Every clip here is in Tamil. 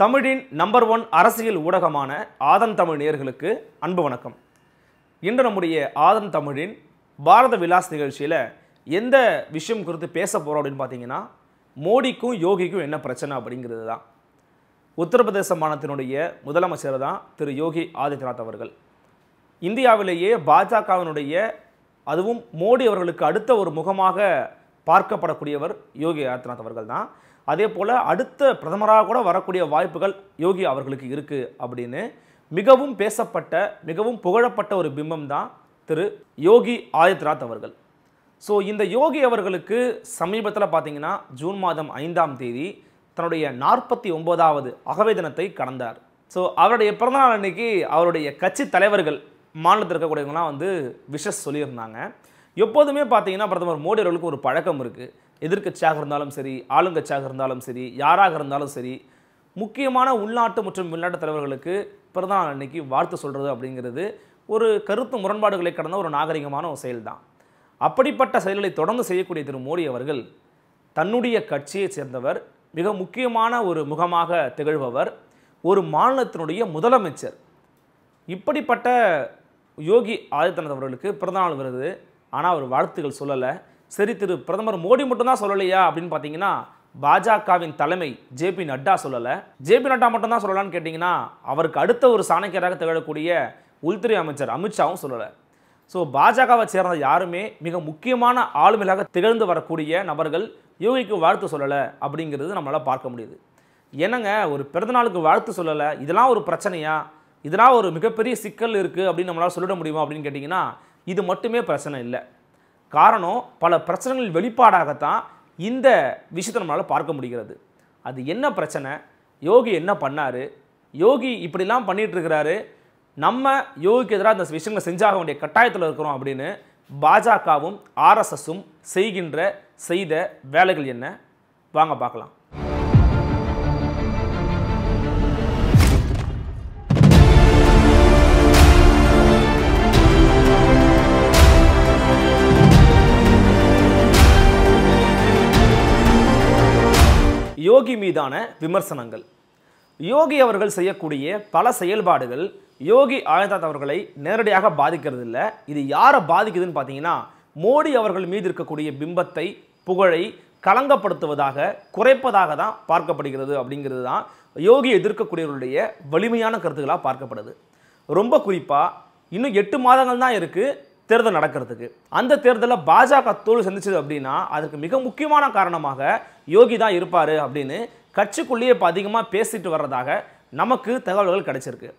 தமிழின் நம்பர் ஒன் அரசியல் ஊடகமான ஆதன் தமிழ் நேர்களுக்கு அன்பு வணக்கம் இன்று நம்முடைய ஆதன் தமிழின் பாரத விலாஸ் நிகழ்ச்சியில் எந்த விஷயம் குறித்து பேச போகிறோம் அப்படின்னு பார்த்தீங்கன்னா மோடிக்கும் யோகிக்கும் என்ன பிரச்சனை அப்படிங்கிறது தான் உத்தரப்பிரதேச மாநிலத்தினுடைய முதலமைச்சர் தான் திரு யோகி ஆதித்யநாத் அவர்கள் இந்தியாவிலேயே பாஜகவினுடைய அதுவும் மோடி அவர்களுக்கு அடுத்த ஒரு முகமாக பார்க்கப்படக்கூடியவர் யோகி ஆதித்யநாத் அவர்கள் தான் அதே போல் அடுத்த பிரதமராக கூட வரக்கூடிய வாய்ப்புகள் யோகி அவர்களுக்கு இருக்குது அப்படின்னு மிகவும் பேசப்பட்ட மிகவும் புகழப்பட்ட ஒரு பிம்பம் தான் திரு யோகி ஆதித்யநாத் அவர்கள் ஸோ இந்த யோகி அவர்களுக்கு சமீபத்தில் பார்த்தீங்கன்னா ஜூன் மாதம் ஐந்தாம் தேதி தன்னுடைய நாற்பத்தி ஒன்பதாவது அகவை தினத்தை கடந்தார் ஸோ அவருடைய பிறந்தநாள் அன்னைக்கு அவருடைய கட்சி தலைவர்கள் மாநிலத்தில் இருக்கக்கூடியவங்களாம் வந்து விஷஸ் சொல்லியிருந்தாங்க எப்போதுமே பார்த்தீங்கன்னா பிரதமர் மோடி அவர்களுக்கு ஒரு பழக்கம் இருக்குது எதிர்கட்சியாக இருந்தாலும் சரி ஆளுங்கட்சியாக இருந்தாலும் சரி யாராக இருந்தாலும் சரி முக்கியமான உள்நாட்டு மற்றும் வெளிநாட்டு தலைவர்களுக்கு பிரதான அன்னைக்கு வாழ்த்து சொல்கிறது அப்படிங்கிறது ஒரு கருத்து முரண்பாடுகளை கடந்த ஒரு நாகரிகமான ஒரு செயல்தான் அப்படிப்பட்ட செயல்களை தொடர்ந்து செய்யக்கூடிய திரு மோடி அவர்கள் தன்னுடைய கட்சியைச் சேர்ந்தவர் மிக முக்கியமான ஒரு முகமாக திகழ்பவர் ஒரு மாநிலத்தினுடைய முதலமைச்சர் இப்படிப்பட்ட யோகி ஆதித்யநாத் அவர்களுக்கு பிறந்தநாள் வருது ஆனால் அவர் வாழ்த்துகள் சொல்லலை சரி திரு பிரதமர் மோடி மட்டும்தான் சொல்லலையா அப்படின்னு பார்த்தீங்கன்னா பாஜகவின் தலைமை ஜே பி நட்டா சொல்லலை ஜே பி நட்டா மட்டும்தான் சொல்லலான்னு கேட்டிங்கன்னா அவருக்கு அடுத்த ஒரு சாணக்கியராக திகழக்கூடிய உள்துறை அமைச்சர் அமித்ஷாவும் சொல்லலை ஸோ பாஜகவை சேர்ந்த யாருமே மிக முக்கியமான ஆளுமையாக திகழ்ந்து வரக்கூடிய நபர்கள் யோகிக்கு வாழ்த்து சொல்லலை அப்படிங்கிறது நம்மளால் பார்க்க முடியுது என்னங்க ஒரு பிறந்தநாளுக்கு வாழ்த்து சொல்லலை இதெல்லாம் ஒரு பிரச்சனையா இதெல்லாம் ஒரு மிகப்பெரிய சிக்கல் இருக்குது அப்படின்னு நம்மளால் சொல்லிட முடியுமா அப்படின்னு கேட்டிங்கன்னா இது மட்டுமே பிரச்சனை இல்லை காரணம் பல பிரச்சனைகள் வெளிப்பாடாகத்தான் இந்த விஷயத்தை நம்மளால் பார்க்க முடிகிறது அது என்ன பிரச்சனை யோகி என்ன பண்ணார் யோகி இப்படிலாம் பண்ணிகிட்ருக்கிறாரு நம்ம யோகிக்கு எதிராக அந்த விஷயங்களை செஞ்சாக வேண்டிய கட்டாயத்தில் இருக்கிறோம் அப்படின்னு பாஜகவும் ஆர்எஸ்எஸும் செய்கின்ற செய்த வேலைகள் என்ன வாங்க பார்க்கலாம் யோகி மீதான விமர்சனங்கள் யோகி அவர்கள் செய்யக்கூடிய பல செயல்பாடுகள் யோகி ஆதித்யநாத் அவர்களை நேரடியாக பாதிக்கிறது இல்லை இது யாரை பாதிக்குதுன்னு பார்த்தீங்கன்னா மோடி அவர்கள் மீது இருக்கக்கூடிய பிம்பத்தை புகழை கலங்கப்படுத்துவதாக குறைப்பதாக தான் பார்க்கப்படுகிறது அப்படிங்கிறது தான் யோகி எதிர்க்கக்கூடியவர்களுடைய வலிமையான கருத்துக்களாக பார்க்கப்படுது ரொம்ப குறிப்பாக இன்னும் எட்டு மாதங்கள் தான் இருக்குது தேர்தல் நடக்கிறதுக்கு அந்த தேர்தலில் பாஜக தோல் சந்திச்சது அப்படின்னா அதுக்கு மிக முக்கியமான காரணமாக யோகி தான் இருப்பார் அப்படின்னு கட்சிக்குள்ளேயே இப்போ அதிகமாக பேசிட்டு வர்றதாக நமக்கு தகவல்கள் கிடைச்சிருக்கு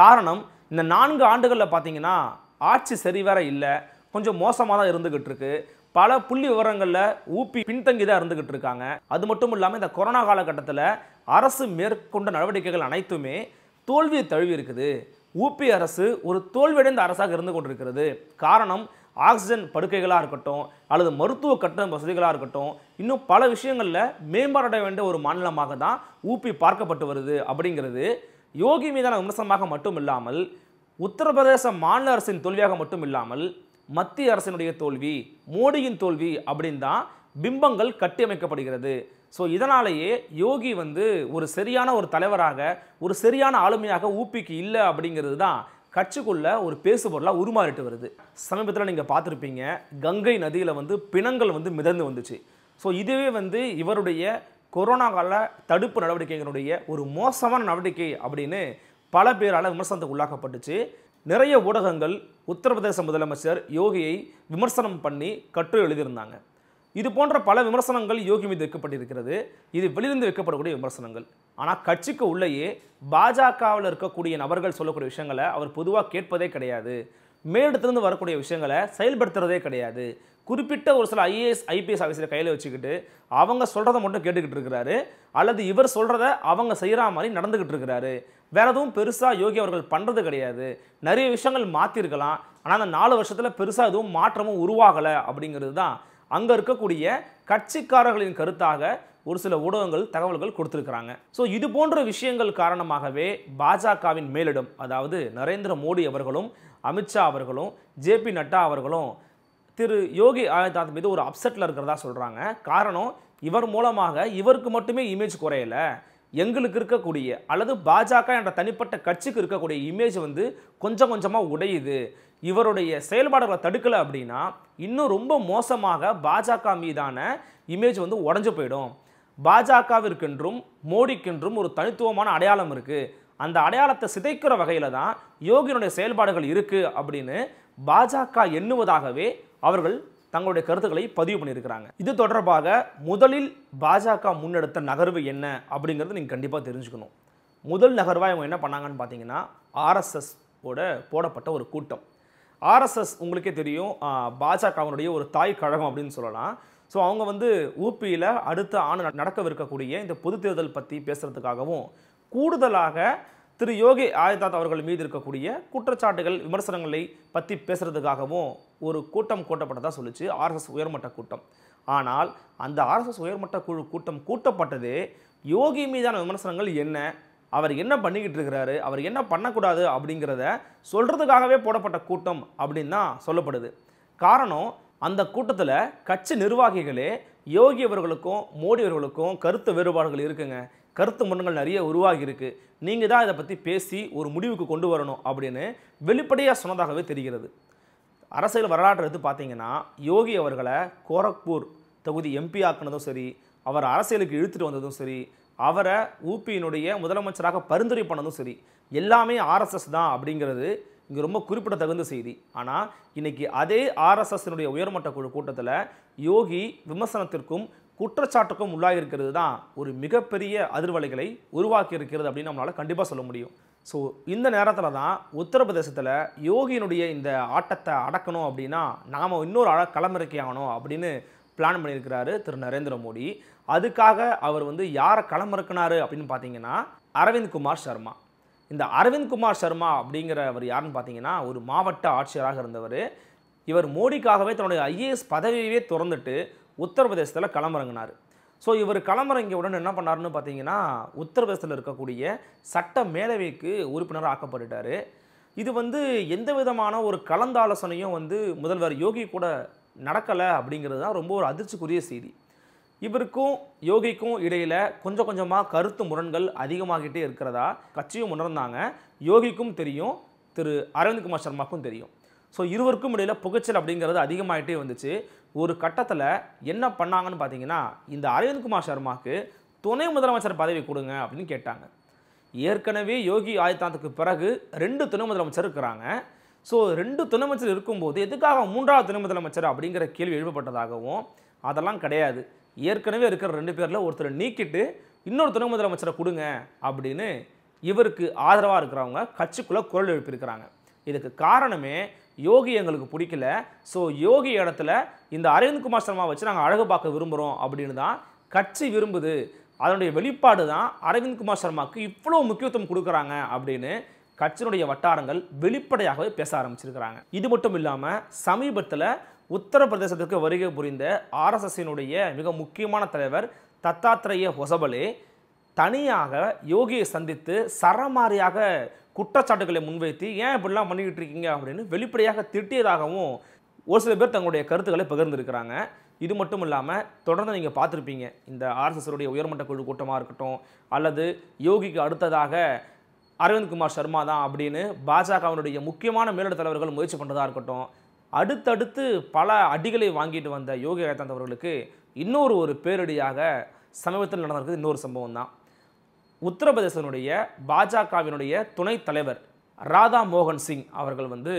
காரணம் இந்த நான்கு ஆண்டுகளில் பார்த்தீங்கன்னா ஆட்சி சரிவர இல்லை கொஞ்சம் மோசமாக தான் இருந்துக்கிட்டு இருக்கு பல புள்ளி விவரங்களில் ஊப்பி பின்தங்கி தான் இருந்துக்கிட்டு இருக்காங்க அது மட்டும் இல்லாமல் இந்த கொரோனா காலகட்டத்தில் அரசு மேற்கொண்ட நடவடிக்கைகள் அனைத்துமே தோல்வியை தழுவி இருக்குது ஊபி அரசு ஒரு தோல்வியடைந்த அரசாக இருந்து கொண்டிருக்கிறது காரணம் ஆக்சிஜன் படுக்கைகளாக இருக்கட்டும் அல்லது மருத்துவ கட்டண வசதிகளாக இருக்கட்டும் இன்னும் பல விஷயங்களில் மேம்பாடடைய வேண்டிய ஒரு மாநிலமாக தான் ஊபி பார்க்கப்பட்டு வருது அப்படிங்கிறது யோகி மீதான விமர்சனமாக மட்டும் இல்லாமல் உத்தரப்பிரதேச மாநில அரசின் தோல்வியாக மட்டும் இல்லாமல் மத்திய அரசினுடைய தோல்வி மோடியின் தோல்வி அப்படின்னு தான் பிம்பங்கள் கட்டியமைக்கப்படுகிறது ஸோ இதனாலேயே யோகி வந்து ஒரு சரியான ஒரு தலைவராக ஒரு சரியான ஆளுமையாக ஊப்பிக்கு இல்லை அப்படிங்கிறது தான் கட்சிக்குள்ள ஒரு பேசுபொருளாக உருமாறிட்டு வருது சமீபத்தில் நீங்கள் பார்த்துருப்பீங்க கங்கை நதியில் வந்து பிணங்கள் வந்து மிதந்து வந்துச்சு ஸோ இதுவே வந்து இவருடைய கொரோனா கால தடுப்பு நடவடிக்கைகளுடைய ஒரு மோசமான நடவடிக்கை அப்படின்னு பல பேரால் விமர்சனத்துக்கு உள்ளாக்கப்பட்டுச்சு நிறைய ஊடகங்கள் உத்தரப்பிரதேச முதலமைச்சர் யோகியை விமர்சனம் பண்ணி கட்டுரை எழுதியிருந்தாங்க இது போன்ற பல விமர்சனங்கள் யோகி மீது வைக்கப்பட்டிருக்கிறது இது வெளியிலிருந்து வைக்கப்படக்கூடிய விமர்சனங்கள் ஆனால் கட்சிக்கு உள்ளேயே பாஜகவில் இருக்கக்கூடிய நபர்கள் சொல்லக்கூடிய விஷயங்களை அவர் பொதுவாக கேட்பதே கிடையாது மேலிடத்திலிருந்து வரக்கூடிய விஷயங்களை செயல்படுத்துறதே கிடையாது குறிப்பிட்ட ஒரு சில ஐஏஎஸ் ஐபிஎஸ் ஆஃபீஸரை கையில் வச்சுக்கிட்டு அவங்க சொல்கிறத மட்டும் கேட்டுக்கிட்டு இருக்கிறாரு அல்லது இவர் சொல்கிறத அவங்க செய்கிற மாதிரி நடந்துக்கிட்டு இருக்கிறாரு வேறு எதுவும் பெருசாக யோகி அவர்கள் பண்ணுறது கிடையாது நிறைய விஷயங்கள் மாற்றிருக்கலாம் ஆனால் அந்த நாலு வருஷத்தில் பெருசாக எதுவும் மாற்றமும் உருவாகலை அப்படிங்கிறது தான் அங்கே இருக்கக்கூடிய கட்சிக்காரர்களின் கருத்தாக ஒரு சில ஊடகங்கள் தகவல்கள் கொடுத்துருக்குறாங்க ஸோ இது போன்ற விஷயங்கள் காரணமாகவே பாஜகவின் மேலிடம் அதாவது நரேந்திர மோடி அவர்களும் அமித்ஷா அவர்களும் ஜே பி நட்டா அவர்களும் திரு யோகி ஆதித்யநாத் மீது ஒரு அப்செட்டில் இருக்கிறதா சொல்கிறாங்க காரணம் இவர் மூலமாக இவருக்கு மட்டுமே இமேஜ் குறையலை எங்களுக்கு இருக்கக்கூடிய அல்லது பாஜக என்ற தனிப்பட்ட கட்சிக்கு இருக்கக்கூடிய இமேஜ் வந்து கொஞ்சம் கொஞ்சமாக உடையுது இவருடைய செயல்பாடுகளை தடுக்கலை அப்படின்னா இன்னும் ரொம்ப மோசமாக பாஜக மீதான இமேஜ் வந்து உடஞ்சு போயிடும் பாஜகவிற்கென்றும் மோடிக்கென்றும் ஒரு தனித்துவமான அடையாளம் இருக்குது அந்த அடையாளத்தை சிதைக்கிற வகையில் தான் யோகியினுடைய செயல்பாடுகள் இருக்குது அப்படின்னு பாஜக எண்ணுவதாகவே அவர்கள் தங்களுடைய கருத்துக்களை பதிவு பண்ணியிருக்கிறாங்க இது தொடர்பாக முதலில் பாஜக முன்னெடுத்த நகர்வு என்ன அப்படிங்கிறது நீங்கள் கண்டிப்பாக தெரிஞ்சுக்கணும் முதல் நகர்வாக இவங்க என்ன பண்ணாங்கன்னு பார்த்தீங்கன்னா ஆர்எஸ்எஸ் ஓட போடப்பட்ட ஒரு கூட்டம் ஆர்எஸ்எஸ் உங்களுக்கே தெரியும் பாஜகவினுடைய ஒரு தாய் கழகம் அப்படின்னு சொல்லலாம் ஸோ அவங்க வந்து ஊபியில் அடுத்த ஆண்டு நடக்கவிருக்கக்கூடிய இந்த பொது தேர்தல் பற்றி பேசுகிறதுக்காகவும் கூடுதலாக திரு யோகி ஆதித்யநாத் அவர்கள் மீது இருக்கக்கூடிய குற்றச்சாட்டுகள் விமர்சனங்களை பற்றி பேசுகிறதுக்காகவும் ஒரு கூட்டம் கூட்டப்பட்டதாக சொல்லிச்சு ஆர்எஸ்எஸ் உயர்மட்ட கூட்டம் ஆனால் அந்த ஆர்எஸ்எஸ் உயர்மட்ட குழு கூட்டம் கூட்டப்பட்டது யோகி மீதான விமர்சனங்கள் என்ன அவர் என்ன பண்ணிக்கிட்டு இருக்கிறாரு அவர் என்ன பண்ணக்கூடாது அப்படிங்கிறத சொல்கிறதுக்காகவே போடப்பட்ட கூட்டம் அப்படின்னு தான் சொல்லப்படுது காரணம் அந்த கூட்டத்தில் கட்சி நிர்வாகிகளே யோகி அவர்களுக்கும் மோடி அவர்களுக்கும் கருத்து வேறுபாடுகள் இருக்குங்க கருத்து முரண்கள் நிறைய உருவாகி இருக்கு நீங்கள் தான் இதை பற்றி பேசி ஒரு முடிவுக்கு கொண்டு வரணும் அப்படின்னு வெளிப்படையாக சொன்னதாகவே தெரிகிறது அரசியல் வரலாற்று எடுத்து பார்த்தீங்கன்னா யோகி அவர்களை கோரக்பூர் தொகுதி எம்பி ஆக்குனதும் சரி அவர் அரசியலுக்கு இழுத்துட்டு வந்ததும் சரி அவரை ஊபியினுடைய முதலமைச்சராக பரிந்துரை பண்ணதும் சரி எல்லாமே ஆர்எஸ்எஸ் தான் அப்படிங்கிறது இங்கே ரொம்ப குறிப்பிடத்தகுந்த செய்தி ஆனால் இன்றைக்கி அதே ஆர்எஸ்எஸ்னுடைய உயர்மட்ட குழு கூட்டத்தில் யோகி விமர்சனத்திற்கும் குற்றச்சாட்டுக்கும் உள்ளாகிருக்கிறது தான் ஒரு மிகப்பெரிய அதிர்வலைகளை உருவாக்கி இருக்கிறது அப்படின்னு நம்மளால் கண்டிப்பாக சொல்ல முடியும் ஸோ இந்த நேரத்தில் தான் உத்தரப்பிரதேசத்தில் யோகியினுடைய இந்த ஆட்டத்தை அடக்கணும் அப்படின்னா நாம் இன்னொரு அழ களமிறக்கி ஆகணும் அப்படின்னு பிளான் பண்ணியிருக்கிறாரு திரு நரேந்திர மோடி அதுக்காக அவர் வந்து யாரை களமிறக்கினார் அப்படின்னு பார்த்தீங்கன்னா அரவிந்த் குமார் சர்மா இந்த அரவிந்த் குமார் சர்மா அப்படிங்கிற அவர் யாருன்னு பார்த்தீங்கன்னா ஒரு மாவட்ட ஆட்சியராக இருந்தவர் இவர் மோடிக்காகவே தன்னுடைய ஐஏஎஸ் பதவியவே திறந்துட்டு உத்தரப்பிரதேசத்தில் களமிறங்கினார் ஸோ இவர் கிளம்புற இங்கே உடனே என்ன பண்ணாருன்னு பார்த்தீங்கன்னா உத்தரப்பிரதேசத்தில் இருக்கக்கூடிய சட்ட மேலவைக்கு உறுப்பினராக ஆக்கப்பட்டுட்டார் இது வந்து எந்த விதமான ஒரு கலந்தாலோசனையும் வந்து முதல்வர் யோகி கூட நடக்கலை அப்படிங்கிறது தான் ரொம்ப ஒரு அதிர்ச்சிக்குரிய செய்தி இவருக்கும் யோகிக்கும் இடையில் கொஞ்சம் கொஞ்சமாக கருத்து முரண்கள் அதிகமாகிட்டே இருக்கிறதா கட்சியும் உணர்ந்தாங்க யோகிக்கும் தெரியும் திரு அரவிந்த் குமார் சர்மாக்கும் தெரியும் ஸோ இருவருக்கும் இடையில் புகைச்சல் அப்படிங்கிறது அதிகமாகிட்டே வந்துச்சு ஒரு கட்டத்தில் என்ன பண்ணாங்கன்னு பார்த்தீங்கன்னா இந்த குமார் சர்மாவுக்கு துணை முதலமைச்சர் பதவி கொடுங்க அப்படின்னு கேட்டாங்க ஏற்கனவே யோகி ஆதித்யநாத்துக்கு பிறகு ரெண்டு துணை முதலமைச்சர் இருக்கிறாங்க ஸோ ரெண்டு துணை அமைச்சர் இருக்கும்போது எதுக்காக மூன்றாவது துணை முதலமைச்சர் அப்படிங்கிற கேள்வி எழுப்பப்பட்டதாகவும் அதெல்லாம் கிடையாது ஏற்கனவே இருக்கிற ரெண்டு பேரில் ஒருத்தர் நீக்கிட்டு இன்னொரு துணை முதலமைச்சரை கொடுங்க அப்படின்னு இவருக்கு ஆதரவாக இருக்கிறவங்க கட்சிக்குள்ளே குரல் எழுப்பியிருக்கிறாங்க இதுக்கு காரணமே யோகி எங்களுக்கு பிடிக்கல ஸோ யோகி இடத்துல இந்த அரவிந்த் குமார் சர்மா வச்சு நாங்கள் அழகு பார்க்க விரும்புகிறோம் அப்படின்னு தான் கட்சி விரும்புது அதனுடைய வெளிப்பாடு தான் அரவிந்த் குமார் சர்மாவுக்கு இவ்வளோ முக்கியத்துவம் கொடுக்குறாங்க அப்படின்னு கட்சியினுடைய வட்டாரங்கள் வெளிப்படையாகவே பேச ஆரம்பிச்சிருக்கிறாங்க இது மட்டும் இல்லாமல் சமீபத்தில் உத்தரப்பிரதேசத்திற்கு வருகை புரிந்த ஆர்எஸ்எஸ்ஸினுடைய மிக முக்கியமான தலைவர் தத்தாத்ரேய ஹொசபலே தனியாக யோகியை சந்தித்து சரமாரியாக குற்றச்சாட்டுகளை முன்வைத்து ஏன் இப்படிலாம் பண்ணிக்கிட்டு இருக்கீங்க அப்படின்னு வெளிப்படையாக திட்டியதாகவும் ஒரு சில பேர் தங்களுடைய கருத்துக்களை பகிர்ந்துருக்கிறாங்க இது மட்டும் இல்லாமல் தொடர்ந்து நீங்கள் பார்த்துருப்பீங்க இந்த ஆர்எஸ்எஸ்ருடைய உயர்மட்ட குழு கூட்டமாக இருக்கட்டும் அல்லது யோகிக்கு அடுத்ததாக அரவிந்த் குமார் சர்மா தான் அப்படின்னு பாஜகவினுடைய முக்கியமான மேலிட தலைவர்கள் முயற்சி பண்ணுறதா இருக்கட்டும் அடுத்தடுத்து பல அடிகளை வாங்கிட்டு வந்த யோகி ஆதித்யநாத் அவர்களுக்கு இன்னொரு ஒரு பேரடியாக சமீபத்தில் நடந்திருக்கிறது இன்னொரு சம்பவம் தான் உத்தரப்பிரதேசனுடைய பாஜகவினுடைய துணைத் தலைவர் ராதா மோகன் சிங் அவர்கள் வந்து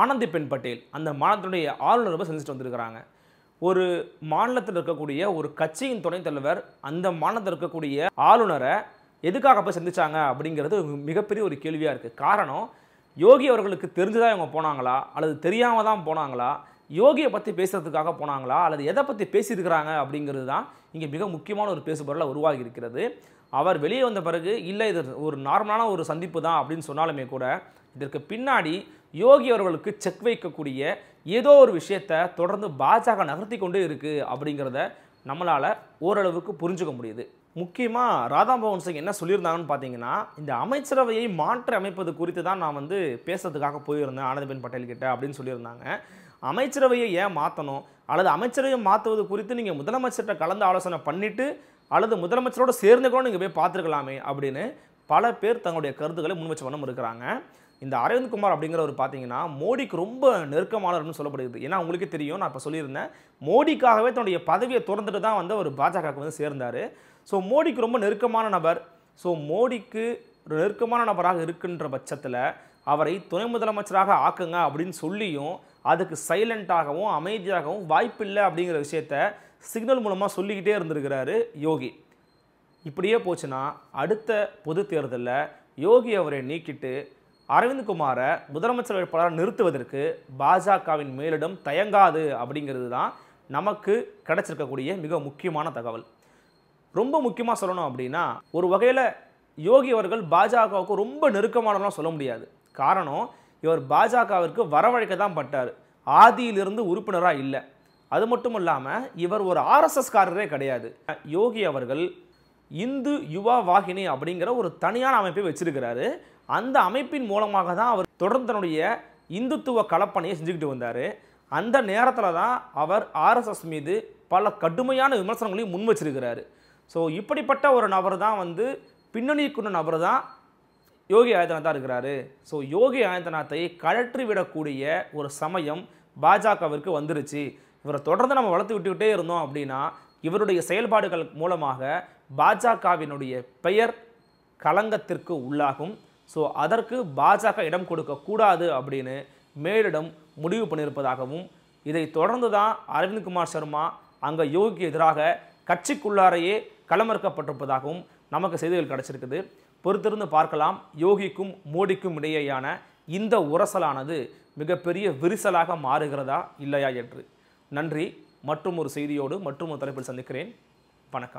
ஆனந்தி பெண் பட்டேல் அந்த மாநிலத்தினுடைய ஆளுநரை சந்திச்சுட்டு வந்திருக்கிறாங்க ஒரு மாநிலத்தில் இருக்கக்கூடிய ஒரு கட்சியின் துணைத் தலைவர் அந்த மாநிலத்தில் இருக்கக்கூடிய ஆளுநரை எதுக்காக போய் சந்திச்சாங்க அப்படிங்கிறது மிகப்பெரிய ஒரு கேள்வியாக இருக்குது காரணம் யோகி அவர்களுக்கு தெரிஞ்சுதான் இவங்க போனாங்களா அல்லது தெரியாமல் தான் போனாங்களா யோகியை பற்றி பேசுகிறதுக்காக போனாங்களா அல்லது எதை பற்றி பேசியிருக்கிறாங்க அப்படிங்கிறது தான் இங்கே மிக முக்கியமான ஒரு பேசுபொருளாக உருவாகி இருக்கிறது அவர் வெளியே வந்த பிறகு இல்லை இது ஒரு நார்மலான ஒரு சந்திப்பு தான் அப்படின்னு சொன்னாலுமே கூட இதற்கு பின்னாடி யோகி அவர்களுக்கு செக் வைக்கக்கூடிய ஏதோ ஒரு விஷயத்தை தொடர்ந்து பாஜக நகர்த்தி கொண்டே இருக்குது அப்படிங்கிறத நம்மளால் ஓரளவுக்கு புரிஞ்சுக்க முடியுது முக்கியமாக ராதாமோகன் சிங் என்ன சொல்லியிருந்தாங்கன்னு பார்த்தீங்கன்னா இந்த அமைச்சரவையை மாற்றி அமைப்பது குறித்து தான் நான் வந்து பேசுறதுக்காக போயிருந்தேன் ஆனந்தபென் பட்டேல் கிட்ட அப்படின்னு சொல்லியிருந்தாங்க அமைச்சரவையை ஏன் மாற்றணும் அல்லது அமைச்சரவையை மாற்றுவது குறித்து நீங்கள் முதலமைச்சர்கிட்ட கலந்து ஆலோசனை பண்ணிவிட்டு அல்லது முதலமைச்சரோடு சேர்ந்து கூட நீங்கள் போய் பார்த்துருக்கலாமே அப்படின்னு பல பேர் தங்களுடைய கருத்துக்களை முன்வச்ச வண்ணம் இருக்கிறாங்க இந்த அரவிந்த் குமார் அப்படிங்கிறவர் பார்த்தீங்கன்னா மோடிக்கு ரொம்ப நெருக்கமானவர்னு சொல்லப்படுகிறது ஏன்னா உங்களுக்கே தெரியும் நான் இப்போ சொல்லியிருந்தேன் மோடிக்காகவே தன்னுடைய பதவியை திறந்துட்டு தான் வந்து அவர் பாஜகவுக்கு வந்து சேர்ந்தார் ஸோ மோடிக்கு ரொம்ப நெருக்கமான நபர் ஸோ மோடிக்கு ஒரு நெருக்கமான நபராக இருக்குன்ற பட்சத்தில் அவரை துணை முதலமைச்சராக ஆக்குங்க அப்படின்னு சொல்லியும் அதுக்கு சைலண்ட்டாகவும் அமைதியாகவும் வாய்ப்பில்லை அப்படிங்கிற விஷயத்த சிக்னல் மூலமாக சொல்லிக்கிட்டே இருந்திருக்கிறாரு யோகி இப்படியே போச்சுன்னா அடுத்த பொது தேர்தலில் யோகி அவரை நீக்கிட்டு அரவிந்த் குமாரை முதலமைச்சர் வேட்பாளராக நிறுத்துவதற்கு பாஜகவின் மேலிடம் தயங்காது அப்படிங்கிறது தான் நமக்கு கிடைச்சிருக்கக்கூடிய மிக முக்கியமான தகவல் ரொம்ப முக்கியமாக சொல்லணும் அப்படின்னா ஒரு வகையில் யோகி அவர்கள் பாஜகவுக்கு ரொம்ப நெருக்கமானவெலாம் சொல்ல முடியாது காரணம் இவர் பாஜகவிற்கு வரவழைக்க தான் பட்டார் ஆதியிலிருந்து உறுப்பினராக இல்லை அது மட்டும் இல்லாமல் இவர் ஒரு ஆர்எஸ்எஸ்காரரே கிடையாது யோகி அவர்கள் இந்து யுவா வாகினி அப்படிங்கிற ஒரு தனியான அமைப்பை வச்சிருக்கிறாரு அந்த அமைப்பின் மூலமாக தான் அவர் தொடர்ந்து தன்னுடைய இந்துத்துவ கலப்பனையை செஞ்சுக்கிட்டு வந்தார் அந்த நேரத்தில் தான் அவர் ஆர்எஸ்எஸ் மீது பல கடுமையான விமர்சனங்களையும் முன் வச்சிருக்கிறாரு ஸோ இப்படிப்பட்ட ஒரு நபர் தான் வந்து பின்னணிக்குன்னு நபர் தான் யோகி ஆதித்யநாத்தாக இருக்கிறாரு ஸோ யோகி ஆதித்யநாத்தை கழற்றி விடக்கூடிய ஒரு சமயம் பாஜகவிற்கு வந்துருச்சு இவரை தொடர்ந்து நம்ம வளர்த்து விட்டுக்கிட்டே இருந்தோம் அப்படின்னா இவருடைய செயல்பாடுகள் மூலமாக பாஜகவினுடைய பெயர் களங்கத்திற்கு உள்ளாகும் ஸோ அதற்கு பாஜக இடம் கொடுக்கக்கூடாது அப்படின்னு மேலிடம் முடிவு பண்ணியிருப்பதாகவும் இதை தொடர்ந்து தான் அரவிந்த் குமார் சர்மா அங்கே யோகிக்கு எதிராக கட்சிக்குள்ளாரையே களமறுக்கப்பட்டிருப்பதாகவும் நமக்கு செய்திகள் கிடச்சிருக்குது பொறுத்திருந்து பார்க்கலாம் யோகிக்கும் மோடிக்கும் இடையேயான இந்த உரசலானது மிகப்பெரிய விரிசலாக மாறுகிறதா இல்லையா என்று நன்றி மற்றும் ஒரு செய்தியோடு மற்றும் ஒரு தலைப்பில் சந்திக்கிறேன் வணக்கம்